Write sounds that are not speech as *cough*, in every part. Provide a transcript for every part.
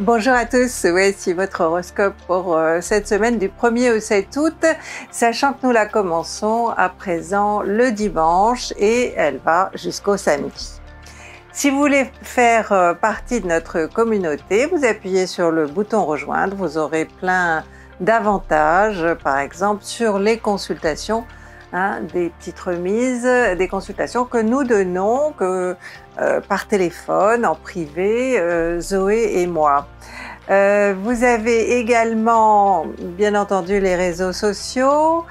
Bonjour à tous, voici votre horoscope pour euh, cette semaine du 1er au 7 août, sachant que nous la commençons à présent le dimanche et elle va jusqu'au samedi. Si vous voulez faire euh, partie de notre communauté, vous appuyez sur le bouton rejoindre, vous aurez plein d'avantages, par exemple sur les consultations hein, des petites remises, des consultations que nous donnons, que euh, par téléphone, en privé, euh, Zoé et moi. Euh, vous avez également, bien entendu, les réseaux sociaux.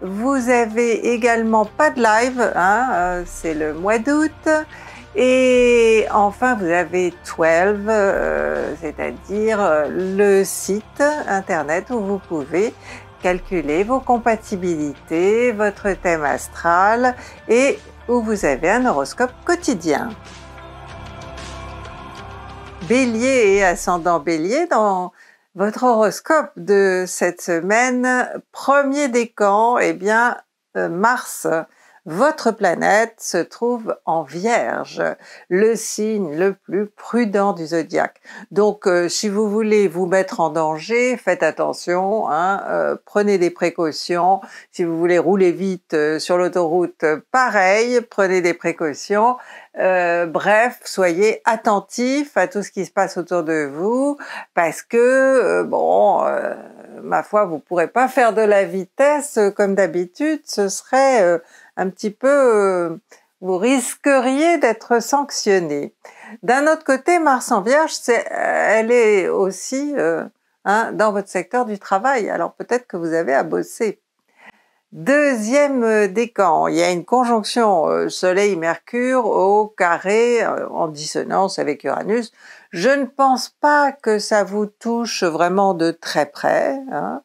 Vous avez également pas de live, hein, c'est le mois d'août. Et enfin, vous avez 12, c'est-à-dire le site internet où vous pouvez calculer vos compatibilités, votre thème astral et où vous avez un horoscope quotidien. Bélier et ascendant Bélier dans votre horoscope de cette semaine, premier décan, eh bien euh, Mars votre planète se trouve en Vierge, le signe le plus prudent du zodiaque. Donc euh, si vous voulez vous mettre en danger, faites attention, hein, euh, prenez des précautions. Si vous voulez rouler vite euh, sur l'autoroute, pareil, prenez des précautions. bref, soyez attentifs à tout ce qui se passe autour de vous parce que bon, ma foi, vous pourrez pas faire de la vitesse comme d'habitude, ce serait un petit peu, euh, vous risqueriez d'être sanctionné. D'un autre côté, Mars en Vierge, euh, elle est aussi euh, hein, dans votre secteur du travail, alors peut-être que vous avez à bosser. Deuxième décan, il y a une conjonction Soleil-Mercure au carré en dissonance avec Uranus. Je ne pense pas que ça vous touche vraiment de très près, hein.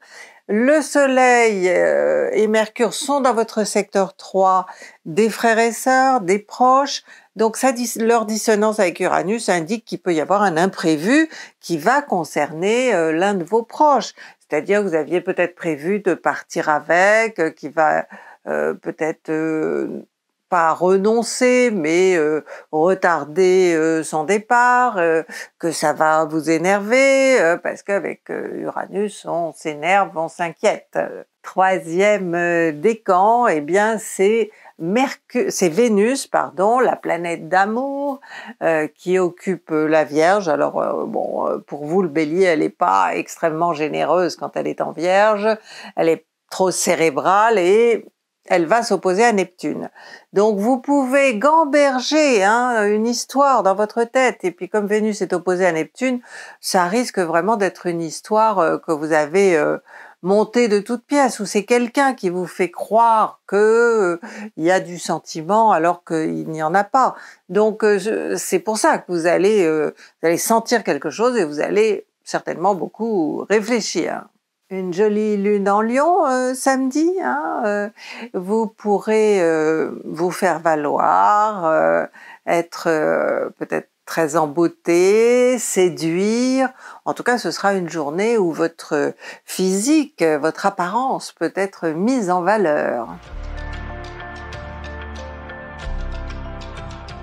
Le Soleil euh, et Mercure sont dans votre secteur 3 des frères et sœurs, des proches. Donc leur dissonance avec Uranus indique qu'il peut y avoir un imprévu qui va concerner euh, l'un de vos proches. C'est-à-dire que vous aviez peut-être prévu de partir avec, euh, qui va peut-être renoncer, mais euh, retarder euh, son départ, euh, que ça va vous énerver, parce qu'avec Uranus, on s'énerve, on s'inquiète. Troisième décan, et eh bien, c'est Mercure, c'est Vénus, pardon, la planète d'amour qui occupe la Vierge. Alors bon, pour vous le Bélier, elle n'est pas extrêmement généreuse quand elle est en Vierge. Elle est trop cérébrale et elle va s'opposer à Neptune. Donc vous pouvez gamberger hein, une histoire dans votre tête, et puis comme Vénus est opposée à Neptune, ça risque vraiment d'être une histoire euh, que vous avez euh, montée de toutes pièces, ou c'est quelqu'un qui vous fait croire que euh, il y a du sentiment alors qu'il n'y en a pas. Donc c'est pour ça que vous allez sentir quelque chose et vous allez certainement beaucoup réfléchir une jolie lune en Lyon euh, samedi. Hein, euh, vous pourrez euh, vous faire valoir, être peut-être très embouté, séduire. En tout cas, ce sera une journée où votre physique, votre apparence peut être mise en valeur.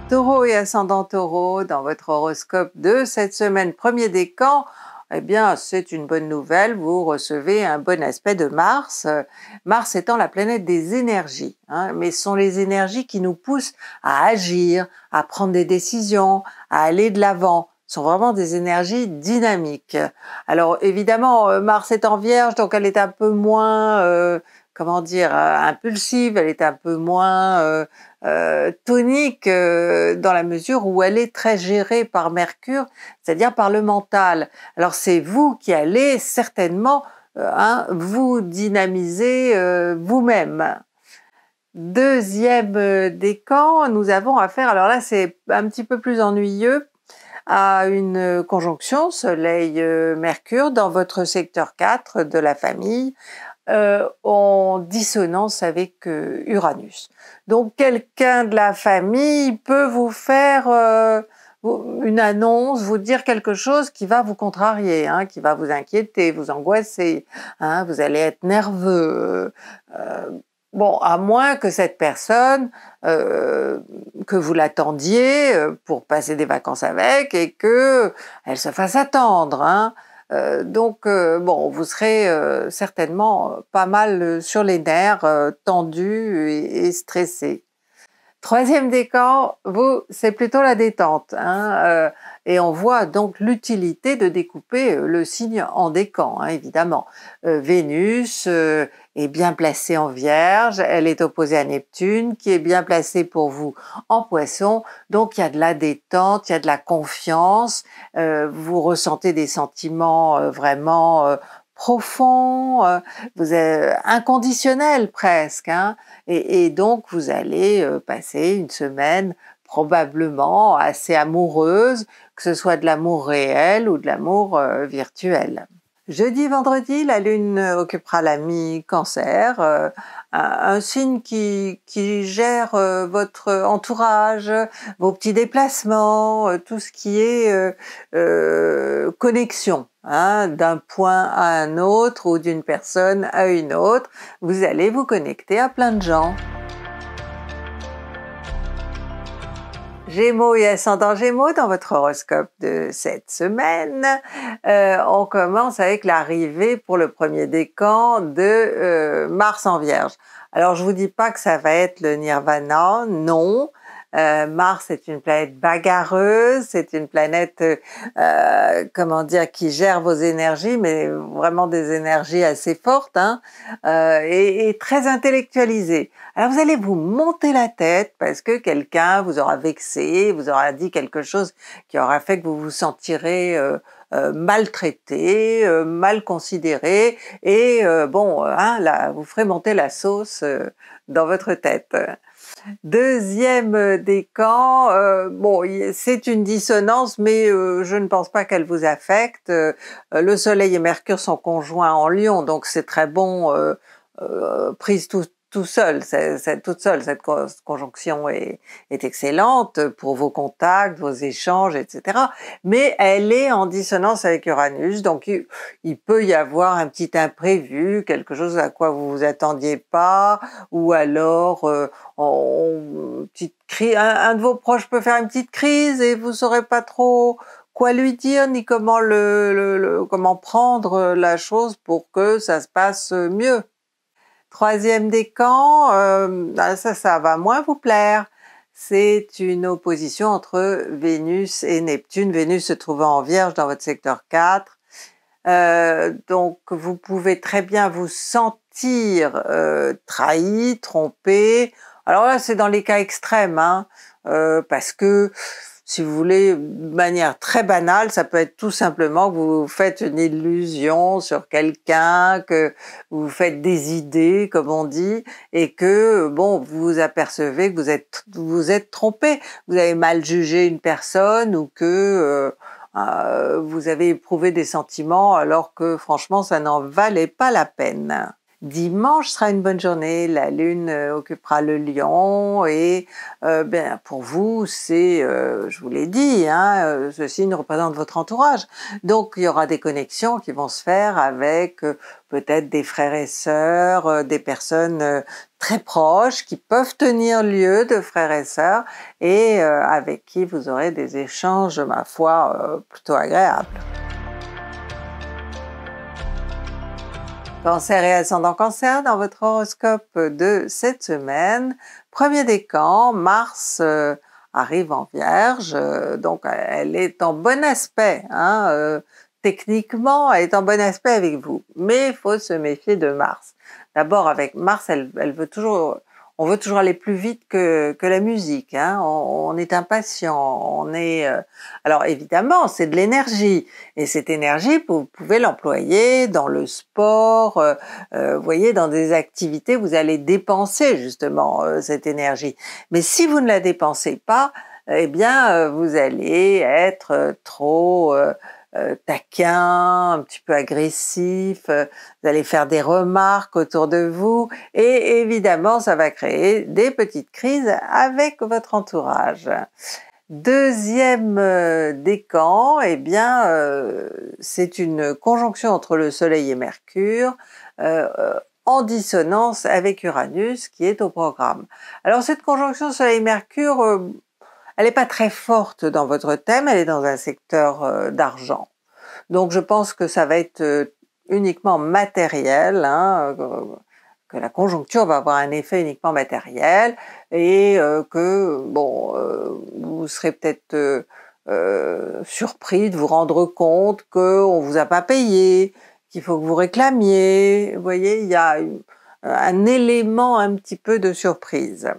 Taureau et ascendant taureau, dans votre horoscope de cette semaine, premier décan, eh bien, c'est une bonne nouvelle, vous recevez un bon aspect de Mars. Mars étant la planète des énergies, hein, mais ce sont les énergies qui nous poussent à agir, à prendre des décisions, à aller de l'avant Ce sont vraiment des énergies dynamiques. Alors évidemment, euh, Mars est en vierge, donc elle est un peu moins euh, comment dire, euh, impulsive, elle est un peu moins euh, euh, tonique dans la mesure où elle est très gérée par Mercure, c'est-à-dire par le mental. Alors c'est vous qui allez certainement hein, vous dynamiser vous-même. Deuxième décan, nous avons affaire, alors là c'est un petit peu plus ennuyeux, à une conjonction Soleil-Mercure dans votre secteur 4 de la famille, euh, en dissonance avec euh, Uranus. Donc quelqu'un de la famille peut vous faire euh, une annonce, vous dire quelque chose qui va vous contrarier, hein, qui va vous inquiéter, vous angoisser, hein, vous allez être nerveux. Bon, à moins que cette personne, que vous l'attendiez pour passer des vacances avec et que elle se fasse attendre. Hein. Euh, donc, euh, bon, vous serez euh, certainement pas mal sur les nerfs, tendus et, stressés. Troisième décan, vous, c'est plutôt la détente. Hein, euh, et on voit donc l'utilité de découper euh, le signe en décan, hein, évidemment. Euh, Vénus est bien placée en Vierge, elle est opposée à Neptune, qui est bien placée pour vous en Poisson. Donc il y a de la détente, il y a de la confiance, vous ressentez des sentiments vraiment profond, euh, vous êtes inconditionnel presque, hein. et, donc vous allez euh, passer une semaine probablement assez amoureuse, que ce soit de l'amour réel ou de l'amour euh, virtuel. Jeudi, vendredi, la Lune occupera la mi-cancer, un, signe qui, gère votre entourage, vos petits déplacements, tout ce qui est connexion. Hein, d'un point à un autre ou d'une personne à une autre, vous allez vous connecter à plein de gens. Gémeaux et ascendant Gémeaux dans votre horoscope de cette semaine. Euh, on commence avec l'arrivée pour le premier décan de euh, Mars en Vierge. Alors je vous dis pas que ça va être le Nirvana, non, euh, Mars est une planète bagarreuse, c'est une planète, euh, comment dire, qui gère vos énergies, mais vraiment des énergies assez fortes hein, euh, et, très intellectualisées. Alors vous allez vous monter la tête parce que quelqu'un vous aura vexé, vous aura dit quelque chose qui aura fait que vous vous sentirez euh, euh, maltraité, mal considéré, et bon, hein, là, vous ferez monter la sauce dans votre tête. Deuxième euh, décan, euh, bon, c'est une dissonance, mais euh, je ne pense pas qu'elle vous affecte. le Soleil et Mercure sont conjoints en Lion, donc c'est très bon, prise tout, tout seul, toute seule. Cette conjonction est, excellente pour vos contacts, vos échanges, etc. Mais elle est en dissonance avec Uranus, donc il, peut y avoir un petit imprévu, quelque chose à quoi vous vous attendiez pas, ou alors euh, un, de vos proches peut faire une petite crise et vous saurez pas trop quoi lui dire ni comment prendre la chose pour que ça se passe mieux. Troisième décan, camps, euh, bah, ça, ça va moins vous plaire. C'est une opposition entre Vénus et Neptune. Vénus se trouvant en Vierge dans votre secteur 4. Euh, donc vous pouvez très bien vous sentir euh, trahi, trompé. Alors là, c'est dans les cas extrêmes, hein. parce que si vous voulez, de manière très banale, ça peut être tout simplement que vous faites une illusion sur quelqu'un, que vous faites des idées, comme on dit, et que, bon, vous vous apercevez que vous êtes, vous êtes trompé, vous avez mal jugé une personne ou que euh, euh, vous avez éprouvé des sentiments alors que, franchement, ça n'en valait pas la peine. Dimanche sera une bonne journée, la lune euh, occupera le lion et euh, ben, pour vous, c'est, euh, je vous l'ai dit, hein, ce signe représente votre entourage. Donc il y aura des connexions qui vont se faire avec peut-être des frères et sœurs, des personnes très proches qui peuvent tenir lieu de frères et sœurs et avec qui vous aurez des échanges, ma foi, plutôt agréables. Cancer et ascendant cancer, dans votre horoscope de cette semaine, premier décan, Mars euh, arrive en Vierge, euh, donc euh, elle est en bon aspect, hein, techniquement, elle est en bon aspect avec vous, mais il faut se méfier de Mars. D'abord avec Mars, elle veut toujours on veut toujours aller plus vite que, la musique. Hein. On, est impatient. On est. Euh, alors évidemment, c'est de l'énergie, et cette énergie, vous pouvez l'employer dans le sport. Euh, euh, vous voyez, dans des activités, vous allez dépenser justement cette énergie. Mais si vous ne la dépensez pas, eh bien, vous allez être trop euh, taquin, un petit peu agressif, euh, vous allez faire des remarques autour de vous et évidemment ça va créer des petites crises avec votre entourage. Deuxième euh, décan, eh bien c'est une conjonction entre le Soleil et Mercure en dissonance avec Uranus qui est au programme. Alors cette conjonction Soleil-Mercure, elle n'est pas très forte dans votre thème, elle est dans un secteur euh, d'argent. Donc je pense que ça va être euh, uniquement matériel, hein, que la conjoncture va avoir un effet uniquement matériel et euh, que bon, vous serez peut-être surpris de vous rendre compte qu'on ne vous a pas payé, qu'il faut que vous réclamiez. Vous voyez, il y a un élément un petit peu de surprise.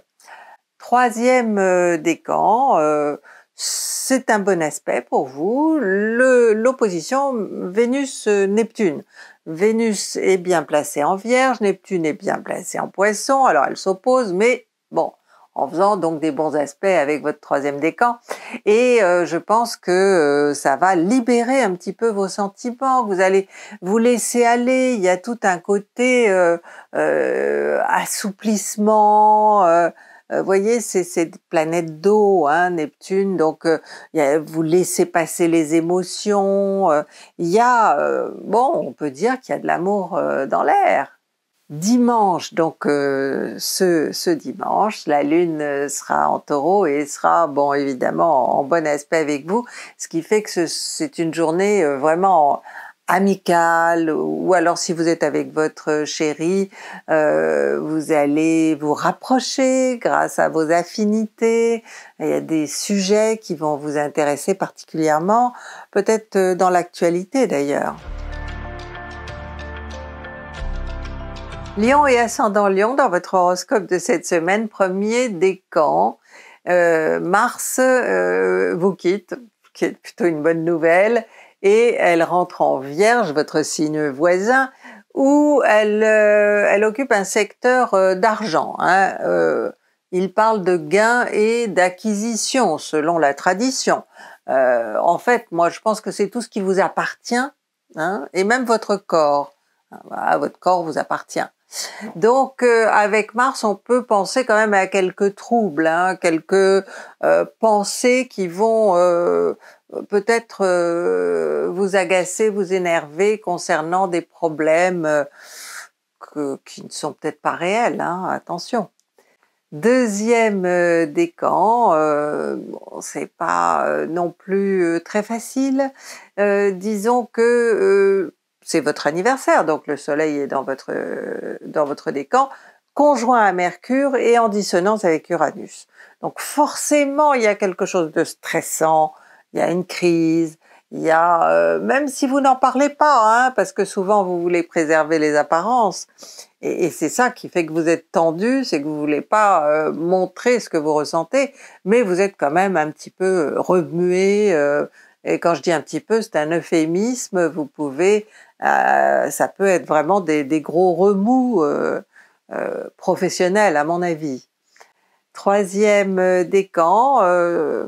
Troisième euh, décan, euh, c'est un bon aspect pour vous, l'opposition Vénus-Neptune. Euh, Vénus est bien placée en Vierge, Neptune est bien placée en Poisson, alors elle s'oppose, mais bon, en faisant donc des bons aspects avec votre troisième décan. Et je pense que ça va libérer un petit peu vos sentiments, vous allez vous laisser aller, il y a tout un côté assouplissement, euh, voyez, c'est cette planète d'eau, hein, Neptune, donc euh, vous laissez passer les émotions. Euh, il y a, bon, on peut dire qu'il y a de l'amour dans l'air. Dimanche, donc ce, dimanche, la Lune sera en taureau et sera, bon, évidemment, en bon aspect avec vous, ce qui fait que c'est une journée vraiment amical ou alors si vous êtes avec votre chéri, euh, vous allez vous rapprocher grâce à vos affinités. Il y a des sujets qui vont vous intéresser particulièrement, peut-être euh, dans l'actualité d'ailleurs. Lion et ascendant Lion dans votre horoscope de cette semaine, premier décan. Euh, Mars euh, vous quitte, qui est plutôt une bonne nouvelle et elle rentre en vierge, votre signe voisin, où elle, euh, occupe un secteur euh, d'argent. Hein. Euh, il parle de gains et d'acquisition selon la tradition. en fait, moi je pense que c'est tout ce qui vous appartient, hein, et même votre corps. Ah, votre corps vous appartient. Donc avec Mars, on peut penser quand même à quelques troubles, hein, quelques pensées qui vont peut-être euh, vous agacer, vous énerver concernant des problèmes euh, qui ne sont peut-être pas réels, hein, attention. Deuxième euh, décan, c'est pas non plus très facile. disons que c'est votre anniversaire, donc le soleil est dans votre, dans votre décan, conjoint à Mercure et en dissonance avec Uranus. Donc forcément, il y a quelque chose de stressant, il y a une crise, il y a, euh, même si vous n'en parlez pas, hein, parce que souvent vous voulez préserver les apparences, et, c'est ça qui fait que vous êtes tendu, c'est que vous voulez pas euh, montrer ce que vous ressentez, mais vous êtes quand même un petit peu euh, remué. et quand je dis un petit peu, c'est un euphémisme. Vous pouvez, ça peut être vraiment des gros remous professionnels, à mon avis troisième euh, décan. Euh,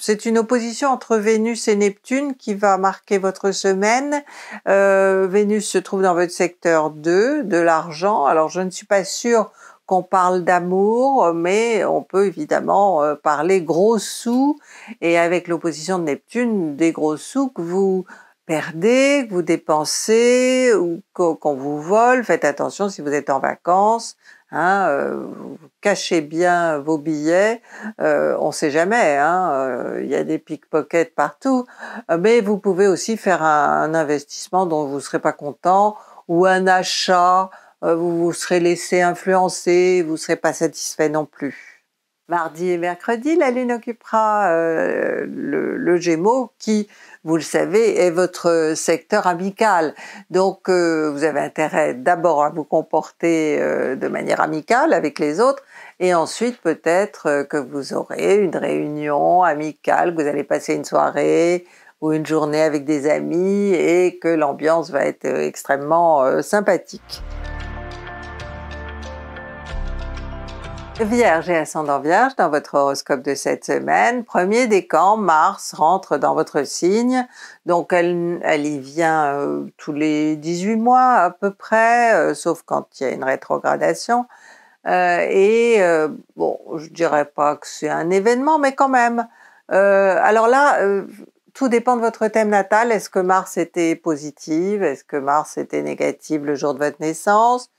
c'est une opposition entre Vénus et Neptune qui va marquer votre semaine. Euh, Vénus se trouve dans votre secteur 2, de l'argent. Alors je ne suis pas sûre qu'on parle d'amour, mais on peut évidemment parler gros sous. Et avec l'opposition de Neptune, des gros sous que vous perdez, que vous dépensez ou qu'on vous vole. Faites attention si vous êtes en vacances, Hein, euh, cachez bien vos billets, euh, on ne sait jamais, hein, euh, il y a des pickpockets partout, mais vous pouvez aussi faire un, un investissement dont vous ne serez pas content ou un achat, vous vous serez laissé influencer, vous ne serez pas satisfait non plus. Mardi et mercredi, la Lune occupera euh, le, Gémeaux qui, vous le savez, est votre secteur amical. Donc euh, vous avez intérêt d'abord à vous comporter euh, de manière amicale avec les autres et ensuite peut-être que vous aurez une réunion amicale, que vous allez passer une soirée ou une journée avec des amis et que l'ambiance va être extrêmement sympathique. Vierge et ascendant Vierge, dans votre horoscope de cette semaine, premier décan, Mars rentre dans votre signe, donc elle, y vient euh, tous les 18 mois à peu près, euh, sauf quand il y a une rétrogradation. Euh, et bon, je dirais pas que c'est un événement, mais quand même. alors là, tout dépend de votre thème natal. Est-ce que Mars était positive Est-ce que Mars était négative le jour de votre naissance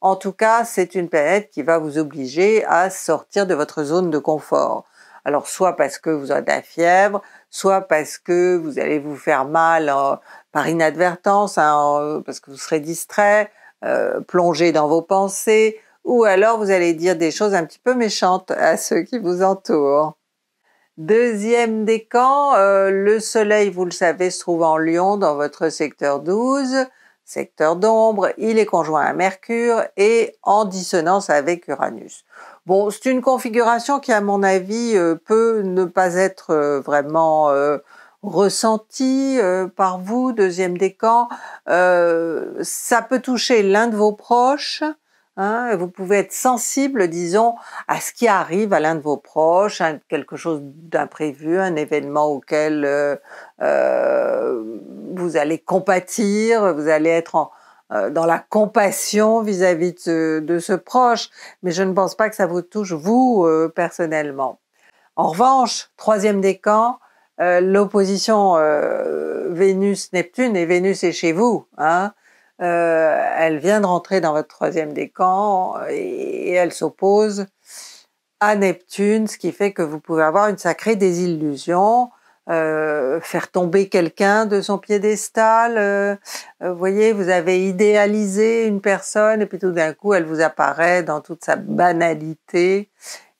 en tout cas, c'est une planète qui va vous obliger à sortir de votre zone de confort. Alors soit parce que vous avez de la fièvre, soit parce que vous allez vous faire mal euh, par inadvertance, hein, euh, parce que vous serez distrait, euh, plongé dans vos pensées, ou alors vous allez dire des choses un petit peu méchantes à ceux qui vous entourent. Deuxième décan, le soleil, vous le savez, se trouve en Lyon dans votre secteur 12 secteur d'ombre, il est conjoint à Mercure et en dissonance avec Uranus. Bon, c'est une configuration qui, à mon avis, euh, peut ne pas être euh, vraiment euh, ressentie par vous, deuxième décan, ça peut toucher l'un de vos proches, Hein, vous pouvez être sensible, disons, à ce qui arrive à l'un de vos proches, quelque chose d'imprévu, un événement auquel euh, euh, vous allez compatir, vous allez être en, euh, dans la compassion vis-à-vis de, ce proche, mais je ne pense pas que ça vous touche vous personnellement. En revanche, troisième décan, l'opposition Vénus-Neptune, et Vénus est chez vous, hein, euh, elle vient de rentrer dans votre troisième décan euh, et, elle s'oppose à Neptune, ce qui fait que vous pouvez avoir une sacrée désillusion, euh, faire tomber quelqu'un de son piédestal. vous voyez, vous avez idéalisé une personne et puis tout d'un coup, elle vous apparaît dans toute sa banalité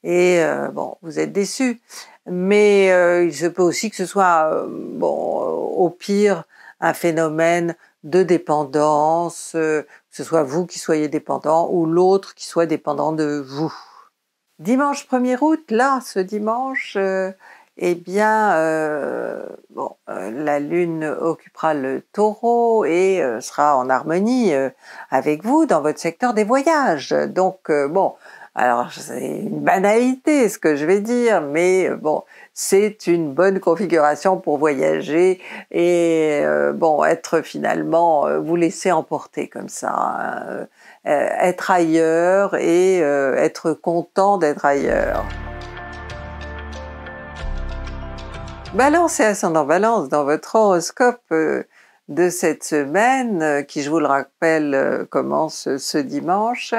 et bon, vous êtes déçu. Mais il se peut aussi que ce soit, bon, au pire, un phénomène de dépendance, euh, que ce soit vous qui soyez dépendant ou l'autre qui soit dépendant de vous. Dimanche 1er août, là, ce dimanche, euh, eh bien, euh, la Lune occupera le taureau et sera en harmonie avec vous dans votre secteur des voyages. Donc, bon, alors, c'est une banalité ce que je vais dire, mais euh, bon, c'est une bonne configuration pour voyager et euh, bon, être finalement, euh, vous laisser emporter comme ça, hein, être ailleurs et être content d'être ailleurs. Balance et ascendant balance dans votre horoscope, de cette semaine, euh, qui je vous le rappelle euh, commence ce dimanche,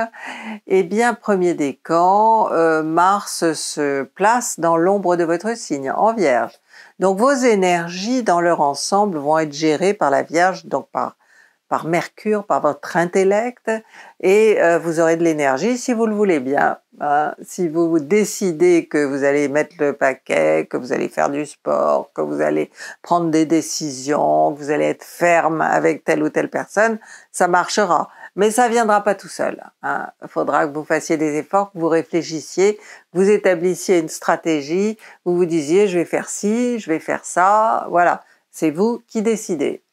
eh bien premier décan, euh, Mars se place dans l'ombre de votre signe, en Vierge. Donc vos énergies dans leur ensemble vont être gérées par la Vierge, donc par par Mercure, par votre intellect, et euh, vous aurez de l'énergie si vous le voulez bien. Hein. Si vous décidez que vous allez mettre le paquet, que vous allez faire du sport, que vous allez prendre des décisions, que vous allez être ferme avec telle ou telle personne, ça marchera. Mais ça viendra pas tout seul. Il hein. faudra que vous fassiez des efforts, que vous réfléchissiez, que vous établissiez une stratégie, vous vous disiez je vais faire ci, je vais faire ça, voilà. C'est vous qui décidez.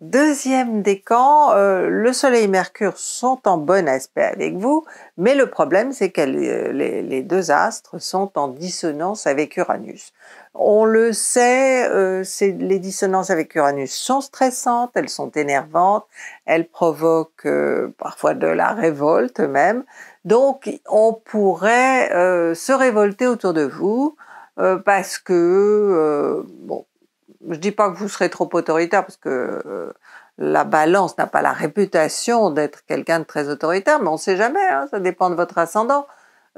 Deuxième décan, euh, le Soleil et Mercure sont en bon aspect avec vous, mais le problème c'est que les, deux astres sont en dissonance avec Uranus. On le sait, euh, les dissonances avec Uranus sont stressantes, elles sont énervantes, elles provoquent euh, parfois de la révolte même, donc on pourrait se révolter autour de vous parce que, bon, je dis pas que vous serez trop autoritaire parce que euh, la balance n'a pas la réputation d'être quelqu'un de très autoritaire, mais on ne sait jamais, hein, ça dépend de votre ascendant.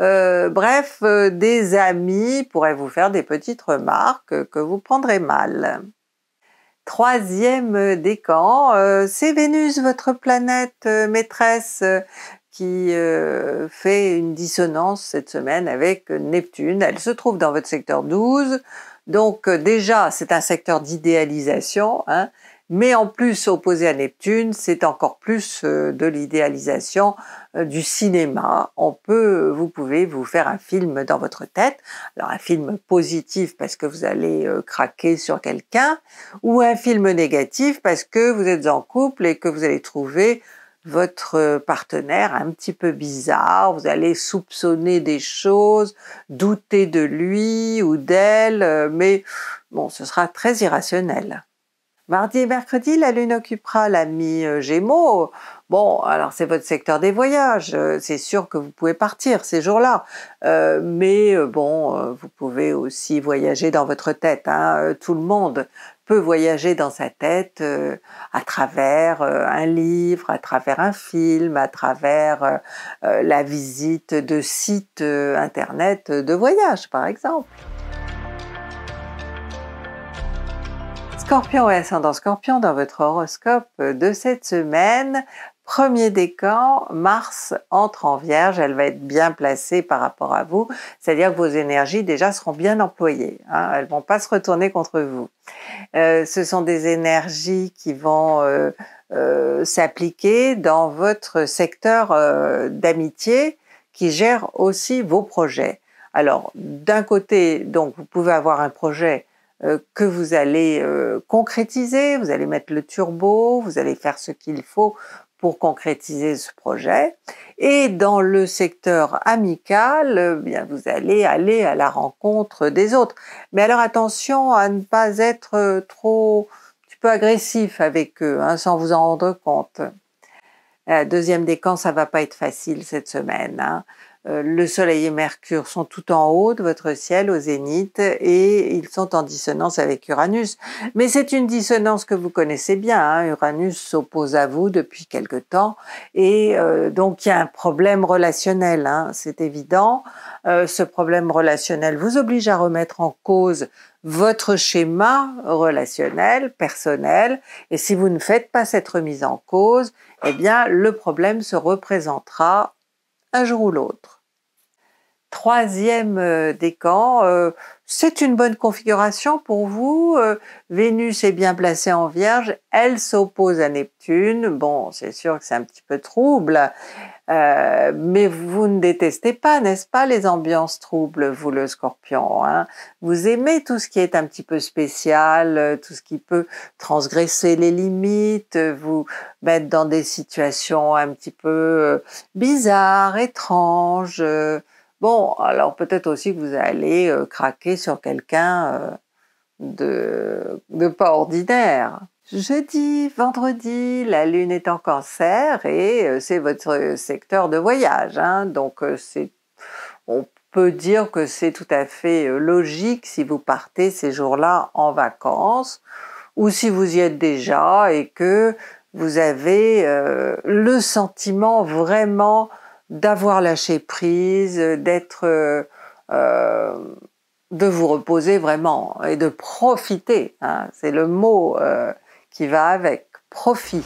Euh, bref, euh, des amis pourraient vous faire des petites remarques que vous prendrez mal. Troisième décan, c'est Vénus, votre planète maîtresse, qui fait une dissonance cette semaine avec Neptune. Elle se trouve dans votre secteur 12, donc euh, déjà, c'est un secteur d'idéalisation, hein. mais en plus opposé à Neptune, c'est encore plus euh, de l'idéalisation euh, du cinéma. On peut, vous pouvez vous faire un film dans votre tête, alors un film positif parce que vous allez craquer sur quelqu'un, ou un film négatif parce que vous êtes en couple et que vous allez trouver votre euh, partenaire un petit peu bizarre, vous allez soupçonner des choses, douter de lui ou d'elle, euh, mais bon, ce sera très irrationnel. Mardi et mercredi, la Lune occupera l'ami euh, Gémeaux. Bon, alors c'est votre secteur des voyages, c'est sûr que vous pouvez partir ces jours-là, mais bon, vous pouvez aussi voyager dans votre tête, hein, tout le monde voyager dans sa tête euh, à travers euh, un livre, à travers un film, à travers euh, la visite de sites internet de voyage par exemple. Scorpion et ascendant Scorpion dans votre horoscope de cette semaine, Premier décan, Mars entre en Vierge, elle va être bien placée par rapport à vous, c'est-à-dire que vos énergies déjà seront bien employées, hein, elles vont pas se retourner contre vous. Euh, ce sont des énergies qui vont euh, euh, s'appliquer dans votre secteur d'amitié qui gère aussi vos projets. Alors d'un côté, donc vous pouvez avoir un projet que vous allez concrétiser, vous allez mettre le turbo, vous allez faire ce qu'il faut pour concrétiser ce projet. Et dans le secteur amical, euh, eh bien vous allez aller à la rencontre des autres. Mais alors attention à ne pas être euh, trop agressif avec eux, hein, sans vous en rendre compte. deuxième deuxième décan, ça va pas être facile cette semaine. Hein. Euh, le Soleil et Mercure sont tout en haut de votre ciel, au zénith, et ils sont en dissonance avec Uranus. Mais c'est une dissonance que vous connaissez bien. Hein. Uranus s'oppose à vous depuis quelque temps, et euh, donc il y a un problème relationnel, hein, c'est évident. Euh, ce problème relationnel vous oblige à remettre en cause votre schéma relationnel, personnel, et si vous ne faites pas cette remise en cause, eh bien le problème se représentera un jour ou l'autre. Troisième euh, décan, euh, c'est une bonne configuration pour vous. Euh, Vénus est bien placée en Vierge, elle s'oppose à Neptune. Bon, c'est sûr que c'est un petit peu trouble. Euh, mais vous ne détestez pas, n'est-ce pas, les ambiances troubles, vous le scorpion. Hein vous aimez tout ce qui est un petit peu spécial, euh, tout ce qui peut transgresser les limites, euh, vous mettre dans des situations un petit peu bizarres, étranges. bon, alors peut-être aussi que vous allez craquer sur quelqu'un de pas ordinaire. Jeudi, vendredi, la Lune est en cancer et euh, c'est votre euh, secteur de voyage. Hein. donc euh, on peut dire que c'est tout à fait logique si vous partez ces jours-là en vacances ou si vous y êtes déjà et que vous avez le sentiment vraiment d'avoir lâché prise, d'être... de vous reposer vraiment et de profiter. Hein. c'est le mot qui va avec profit.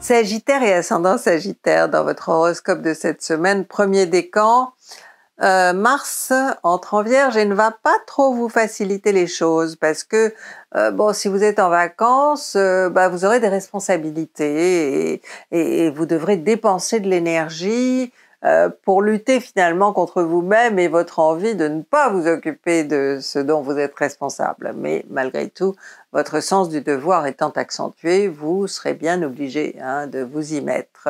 Sagittaire et ascendant Sagittaire dans votre horoscope de cette semaine, premier décan, euh, Mars entre en Vierge et ne va pas trop vous faciliter les choses parce que euh, bon, si vous êtes en vacances, euh, bah, vous aurez des responsabilités et vous devrez dépenser de l'énergie euh, pour lutter finalement contre vous-même et votre envie de ne pas vous occuper de ce dont vous êtes responsable. Mais malgré tout, votre sens du devoir étant accentué, vous serez bien obligé hein, de vous y mettre.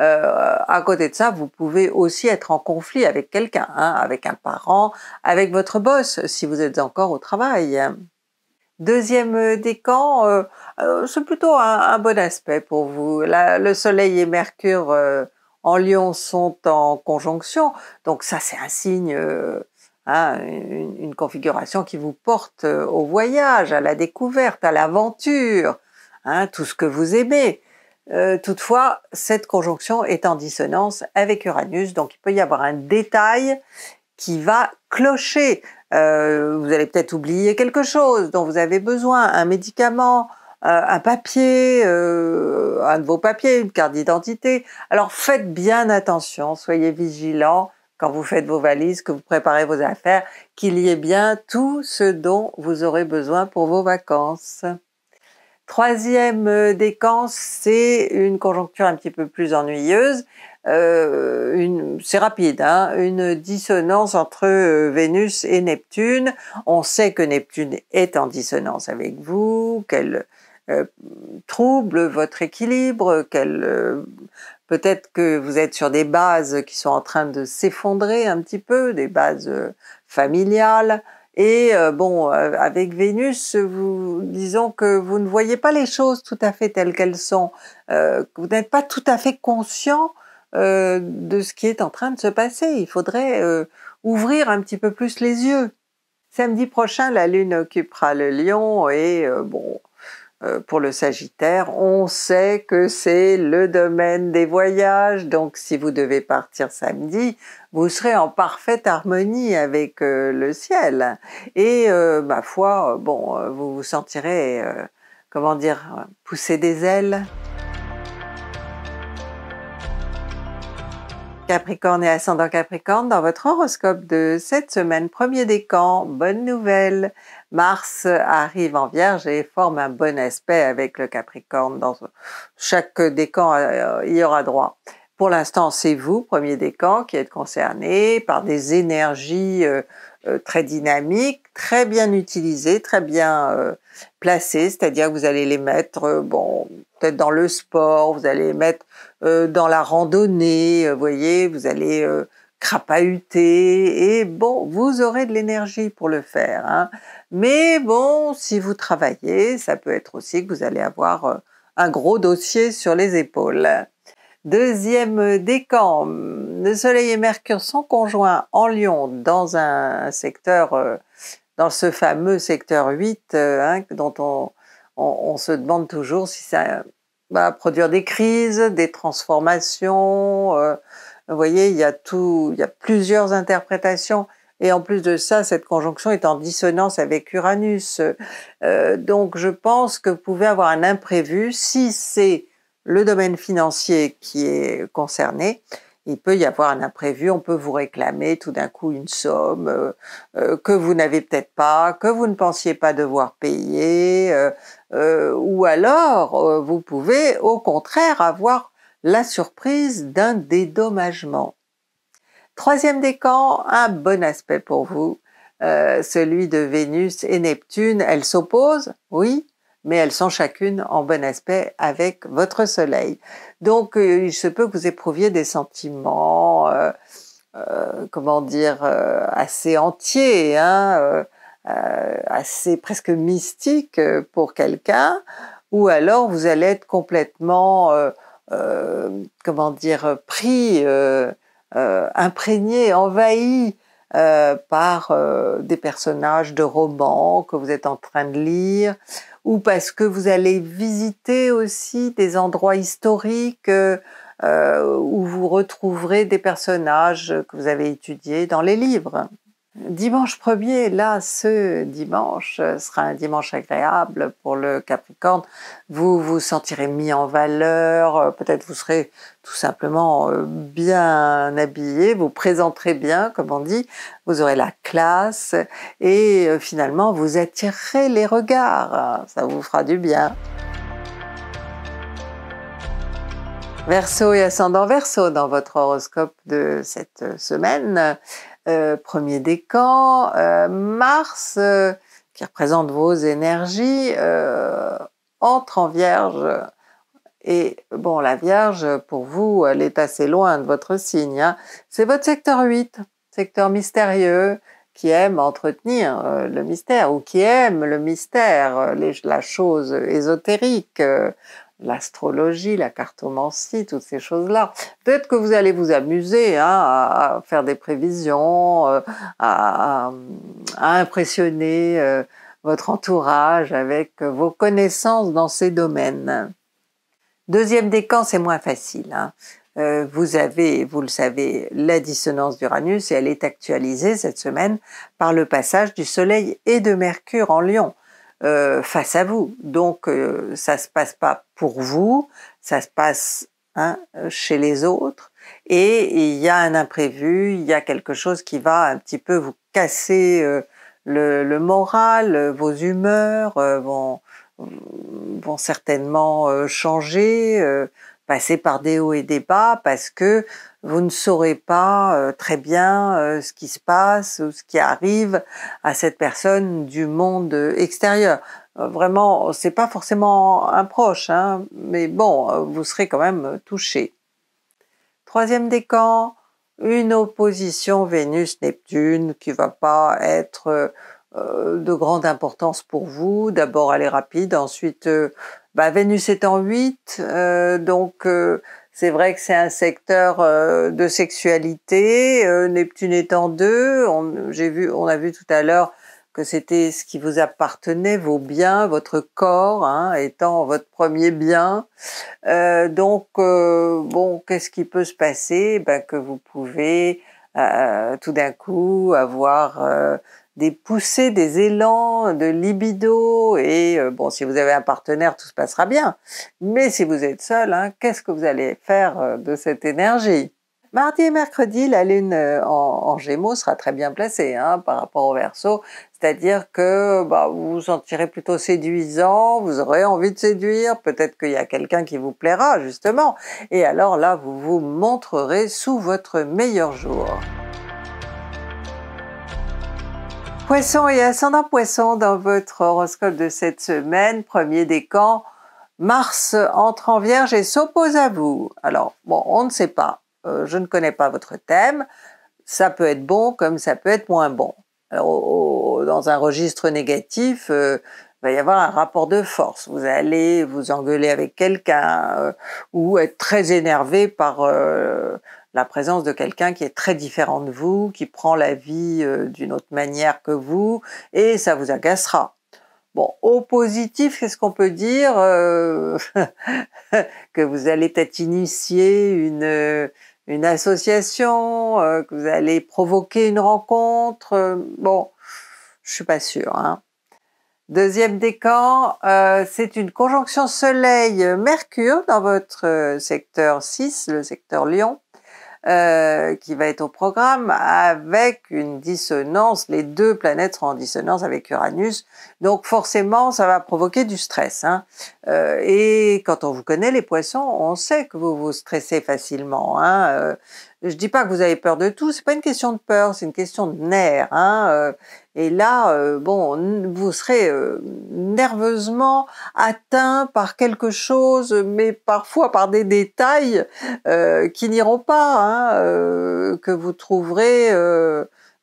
Euh, à côté de ça, vous pouvez aussi être en conflit avec quelqu'un, hein, avec un parent, avec votre boss, si vous êtes encore au travail. Deuxième décan, euh, c'est plutôt un, bon aspect pour vous. le Soleil et Mercure en lion sont en conjonction. Donc ça, c'est un signe, euh, hein, une, configuration qui vous porte euh, au voyage, à la découverte, à l'aventure, hein, tout ce que vous aimez. Euh, toutefois, cette conjonction est en dissonance avec Uranus, donc il peut y avoir un détail qui va clocher. vous allez peut-être oublier quelque chose dont vous avez besoin, un médicament, euh, un papier, euh, un de vos papiers, une carte d'identité. Alors faites bien attention, soyez vigilants quand vous faites vos valises, que vous préparez vos affaires, qu'il y ait bien tout ce dont vous aurez besoin pour vos vacances. Troisième euh, décance, c'est une conjoncture un petit peu plus ennuyeuse. c'est rapide, hein, une dissonance entre Vénus et Neptune. On sait que Neptune est en dissonance avec vous, qu'elle euh, trouble votre équilibre, euh, peut-être que vous êtes sur des bases qui sont en train de s'effondrer un petit peu, des bases euh, familiales. Et bon, avec Vénus, vous disons que vous ne voyez pas les choses tout à fait telles qu'elles sont. que vous n'êtes pas tout à fait conscient de ce qui est en train de se passer. Il faudrait ouvrir un petit peu plus les yeux. Samedi prochain, la Lune occupera le lion et bon, euh, pour le Sagittaire, on sait que c'est le domaine des voyages, donc si vous devez partir samedi, vous serez en parfaite harmonie avec euh, le ciel. Et euh, ma foi, bon, vous vous sentirez, comment dire, pousser des ailes. Capricorne et ascendant Capricorne dans votre horoscope de cette semaine, premier décan, bonne nouvelle Mars arrive en Vierge et forme un bon aspect avec le Capricorne. Dans chaque décan euh, y aura droit. Pour l'instant, c'est vous, premier décan, qui êtes concerné par des énergies euh, euh, très dynamiques, très bien utilisées, très bien placées, c'est-à-dire que vous allez les mettre, bon, peut-être dans le sport, vous allez les mettre dans la randonnée, vous voyez, vous allez crapahuté et bon, vous aurez de l'énergie pour le faire. Hein. Mais bon, si vous travaillez, ça peut être aussi que vous allez avoir euh, un gros dossier sur les épaules. Deuxième décan, le Soleil et Mercure sont conjoints en Lion dans un secteur, euh, dans ce fameux secteur 8 euh, hein, dont on, se demande toujours si ça va produire des crises, des transformations, vous voyez, il y a tout, il y a plusieurs interprétations. Et en plus de ça, cette conjonction est en dissonance avec Uranus. Euh, donc je pense que vous pouvez avoir un imprévu si c'est le domaine financier qui est concerné. Il peut y avoir un imprévu, on peut vous réclamer tout d'un coup une somme euh, euh, que vous n'avez peut-être pas, que vous ne pensiez pas devoir payer, ou alors vous pouvez au contraire avoir la surprise d'un dédommagement. Troisième décan, un bon aspect pour vous, euh, celui de Vénus et Neptune. Elles s'opposent, oui, mais elles sont chacune en bon aspect avec votre Soleil. Donc euh, il se peut que vous éprouviez des sentiments, euh, comment dire, assez entiers, hein, assez presque mystiques pour quelqu'un, ou alors vous allez être complètement euh, comment dire, euh, pris, euh, imprégné, envahi par des personnages de romans que vous êtes en train de lire, ou parce que vous allez visiter aussi des endroits historiques où vous retrouverez des personnages que vous avez étudiés dans les livres. Dimanche 1er, là, ce dimanche euh, sera un dimanche agréable pour le Capricorne. Vous vous sentirez mis en valeur, euh, peut-être vous serez tout simplement euh, bien habillé, vous présenterez bien, comme on dit, vous aurez la classe et finalement vous attirerez les regards. Ça vous fera du bien. Verseau et ascendant Verseau dans votre horoscope de cette semaine. Euh, premier décan, euh, Mars, euh, qui représente vos énergies, entre en Vierge. Et bon, la Vierge, pour vous, elle est assez loin de votre signe. Hein. C'est votre secteur 8, secteur mystérieux, qui aime entretenir le mystère, ou qui aime le mystère, la chose ésotérique, l'astrologie, la cartomancie, toutes ces choses-là. Peut-être que vous allez vous amuser hein, à, faire des prévisions, euh, à, impressionner euh, votre entourage avec vos connaissances dans ces domaines. Deuxième décan, c'est moins facile. Hein. Euh, vous avez, vous le savez, la dissonance d'Uranus et elle est actualisée cette semaine par le passage du Soleil et de Mercure en Lion. Euh, face à vous. Donc euh, ça se passe pas pour vous, ça se passe hein, chez les autres. Et il y a un imprévu, il y a quelque chose qui va un petit peu vous casser euh, le, moral, vos humeurs euh, vont certainement changer passer par des hauts et des bas parce que vous ne saurez pas euh, très bien euh, ce qui se passe ou ce qui arrive à cette personne du monde euh, extérieur. Vraiment, vraiment, c'est pas forcément un proche, hein, mais bon, vous serez quand même touché. Troisième décan, une opposition Vénus-Neptune qui va pas être de grande importance pour vous. D'abord, elle est rapide, ensuite bah, Vénus est en 8, euh, donc euh, c'est vrai que c'est un secteur euh, de sexualité. Neptune est en 2. On, j'ai vu, on a vu tout à l'heure que c'était ce qui vous appartenait, vos biens, votre corps hein, étant votre premier bien. donc, bon, qu'est-ce qui peut se passer ben, Que vous pouvez tout d'un coup avoir des poussées, des élans de libido et euh, bon, si vous avez un partenaire, tout se passera bien. Mais si vous êtes seul, hein, qu'est-ce que vous allez faire euh, de cette énergie Mardi et mercredi, la lune euh, en, Gémeaux sera très bien placée hein, par rapport au Verseau, c'est-à-dire que bah, vous vous sentirez plutôt séduisant, vous aurez envie de séduire, peut-être qu'il y a quelqu'un qui vous plaira justement, et alors là vous vous montrerez sous votre meilleur jour. Poisson et ascendant Poisson dans votre horoscope de cette semaine, premier décan, Mars entre en Vierge et s'oppose à vous. Alors bon, on ne sait pas, euh, je ne connais pas votre thème, ça peut être bon comme ça peut être moins bon. dans un registre négatif, il euh, va y avoir un rapport de force. Vous allez vous engueuler avec quelqu'un euh, ou être très énervé par la présence de quelqu'un qui est très différent de vous, qui prend la vie euh, d'une autre manière que vous, et ça vous agacera. Bon, au positif, qu'est-ce qu'on peut dire euh, *laughs* Que vous allez peut-être initier une, euh, association, que vous allez provoquer une rencontre. bon, je suis pas sûre. Hein. Deuxième décan, c'est une conjonction Soleil-Mercure dans votre secteur 6, le secteur Lion. Euh, qui va être au programme avec une dissonance. Les deux planètes seront en dissonance avec Uranus. Donc forcément, ça va provoquer du stress. Hein. Euh, et quand on vous connaît les poissons, on sait que vous vous stressez facilement. Hein. Euh, je dis pas que vous avez peur de tout, c'est pas une question de peur, c'est une question de nerfs. Hein. Euh. Et là, euh, bon, vous serez euh, nerveusement atteint par quelque chose, mais parfois par des détails qui n'iront pas, hein, que vous trouverez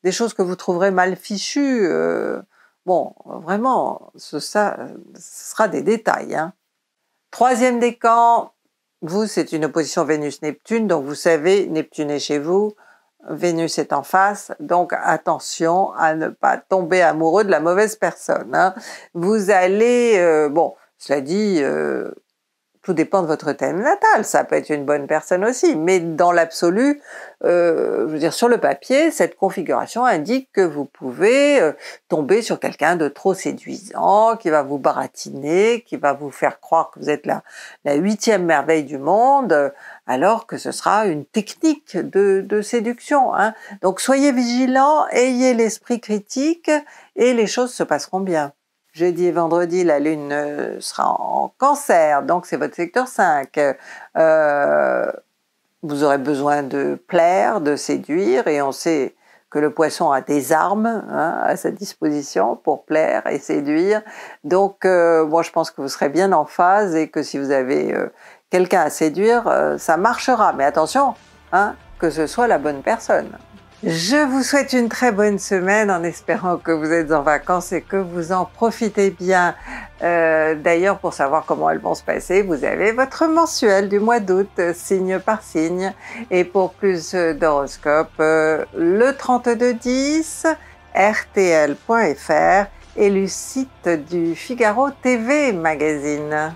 des choses que vous trouverez mal fichues. bon, vraiment, ce, ça, sera des détails. Hein. Troisième décan, vous, c'est une opposition Vénus-Neptune, donc vous savez, Neptune est chez vous, Vénus est en face, donc attention à ne pas tomber amoureux de la mauvaise personne. Hein. Vous allez, euh, bon, cela dit, euh, tout dépend de votre thème natal, ça peut être une bonne personne aussi, mais dans l'absolu, euh, je veux dire, sur le papier, cette configuration indique que vous pouvez euh, tomber sur quelqu'un de trop séduisant, qui va vous baratiner, qui va vous faire croire que vous êtes la, huitième merveille du monde, euh, alors que ce sera une technique de, séduction. Hein. Donc soyez vigilants, ayez l'esprit critique, et les choses se passeront bien. Jeudi et vendredi, la Lune euh, sera en cancer, donc c'est votre secteur 5. Euh, vous aurez besoin de plaire, de séduire, et on sait que le poisson a des armes hein, à sa disposition pour plaire et séduire. Donc, euh, moi, je pense que vous serez bien en phase et que si vous avez quelqu'un à séduire, ça marchera. Mais attention, hein, que ce soit la bonne personne. Je vous souhaite une très bonne semaine en espérant que vous êtes en vacances et que vous en profitez bien. Euh, d'ailleurs, pour savoir comment elles vont se passer, vous avez votre mensuel du mois d'août, euh, signe par signe. Et pour plus euh, d'horoscopes, le 3210, rtl.fr et le site du Figaro TV Magazine.